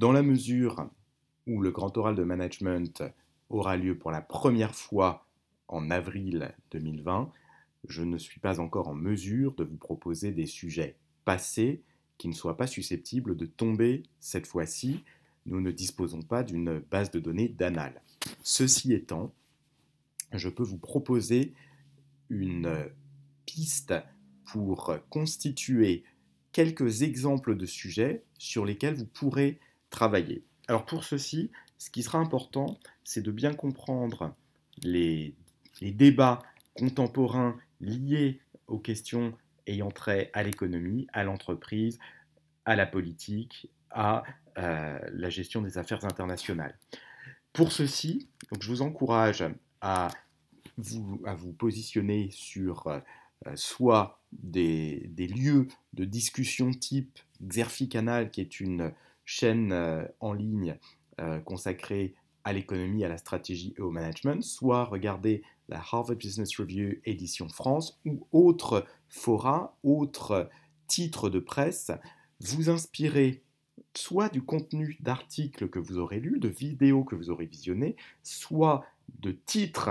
Dans la mesure où le grand oral de management aura lieu pour la première fois en avril 2020, je ne suis pas encore en mesure de vous proposer des sujets passés qui ne soient pas susceptibles de tomber cette fois-ci. Nous ne disposons pas d'une base de données d'anal. Ceci étant, je peux vous proposer une piste pour constituer quelques exemples de sujets sur lesquels vous pourrez travailler. Alors pour ceci, ce qui sera important, c'est de bien comprendre les, débats contemporains liés aux questions ayant trait à l'économie, à l'entreprise, à la politique, à euh, la gestion des affaires internationales. Pour ceci, je vous encourage à vous, positionner sur euh, soit des, des, lieux de discussion type Xerfi Canal, qui est une chaîne euh, en ligne euh, consacrée à l'économie, à la stratégie et au management, soit regarder la Harvard Business Review édition France ou autres forats, autres titres de presse, vous inspirez soit du contenu d'articles que vous aurez lus, de vidéos que vous aurez visionnées, soit de titres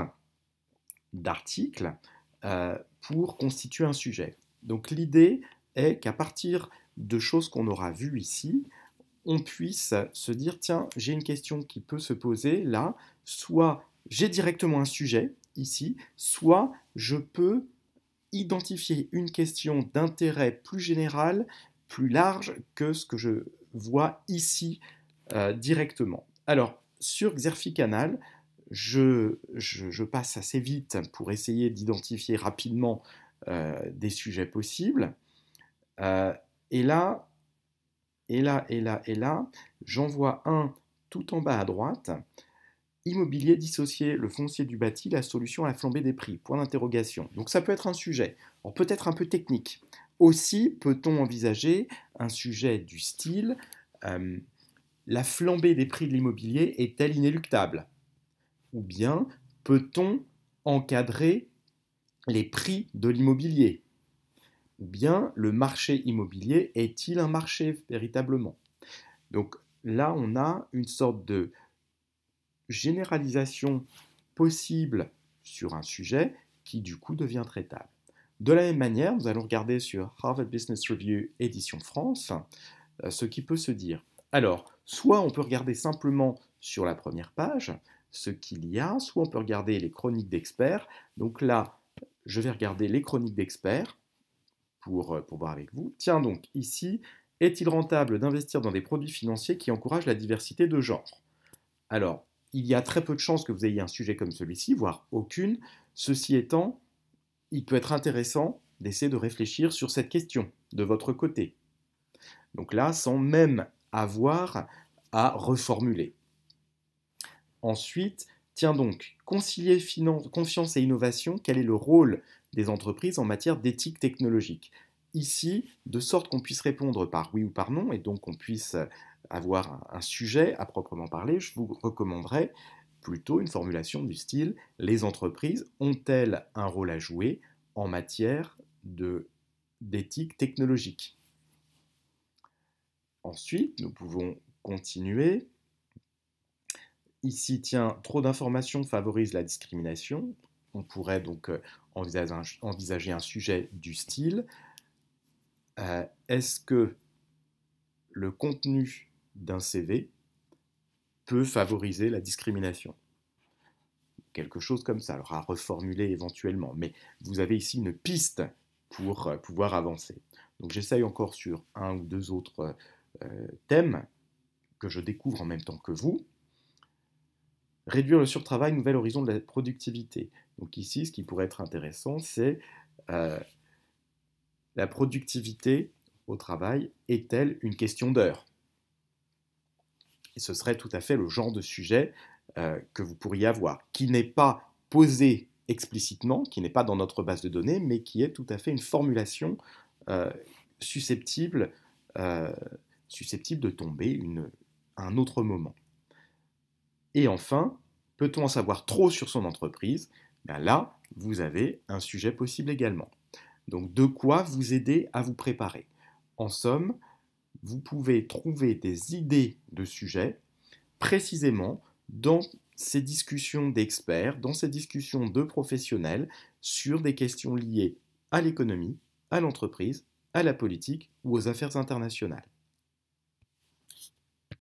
d'articles euh, pour constituer un sujet. Donc l'idée est qu'à partir de choses qu'on aura vues ici, on puisse se dire, tiens, j'ai une question qui peut se poser là, soit j'ai directement un sujet ici, soit je peux identifier une question d'intérêt plus général, plus large que ce que je vois ici euh, directement. Alors, sur Xerfi je, je, passe assez vite pour essayer d'identifier rapidement euh, des sujets possibles. Euh, et là, et là, et là, et là. J'en vois un tout en bas à droite. Immobilier dissocié, le foncier du bâti, la solution à la flambée des prix. Point d'interrogation. Donc ça peut être un sujet, peut-être un peu technique. Aussi peut-on envisager un sujet du style euh, la flambée des prix de l'immobilier est-elle inéluctable Ou bien peut-on encadrer les prix de l'immobilier ou bien le marché immobilier est-il un marché véritablement Donc là, on a une sorte de généralisation possible sur un sujet qui du coup devient traitable. De la même manière, nous allons regarder sur Harvard Business Review édition France euh, ce qui peut se dire. Alors, soit on peut regarder simplement sur la première page ce qu'il y a, soit on peut regarder les chroniques d'experts. Donc là, je vais regarder les chroniques d'experts pour, euh, pour voir avec vous. Tiens donc, ici, est-il rentable d'investir dans des produits financiers qui encouragent la diversité de genre Alors, il y a très peu de chances que vous ayez un sujet comme celui-ci, voire aucune. Ceci étant, il peut être intéressant d'essayer de réfléchir sur cette question de votre côté. Donc là, sans même avoir à reformuler. Ensuite, Tiens donc, concilier confiance et innovation, quel est le rôle des entreprises en matière d'éthique technologique Ici, de sorte qu'on puisse répondre par oui ou par non, et donc qu'on puisse avoir un sujet à proprement parler, je vous recommanderais plutôt une formulation du style Les entreprises ont-elles un rôle à jouer en matière d'éthique technologique Ensuite, nous pouvons continuer Ici, tiens, trop d'informations favorise la discrimination. On pourrait donc euh, envisager un sujet du style. Euh, est-ce que le contenu d'un CV peut favoriser la discrimination Quelque chose comme ça, alors à reformuler éventuellement. Mais vous avez ici une piste pour euh, pouvoir avancer. Donc j'essaye encore sur un ou deux autres thèmes que je découvre en même temps que vous. Réduire le surtravail, nouvel horizon de la productivité. Donc ici, ce qui pourrait être intéressant, c'est euh, la productivité au travail est-elle une question d'heure Et ce serait tout à fait le genre de sujet euh, que vous pourriez avoir, qui n'est pas posé explicitement, qui n'est pas dans notre base de données, mais qui est tout à fait une formulation euh, susceptible, susceptible de tomber à un autre moment. Et enfin, peut-on en savoir trop sur son entreprise ben Là, vous avez un sujet possible également. Donc de quoi vous aider à vous préparer. En somme, vous pouvez trouver des idées de sujets précisément dans ces discussions d'experts, dans ces discussions de professionnels sur des questions liées à l'économie, à l'entreprise, à la politique ou aux affaires internationales.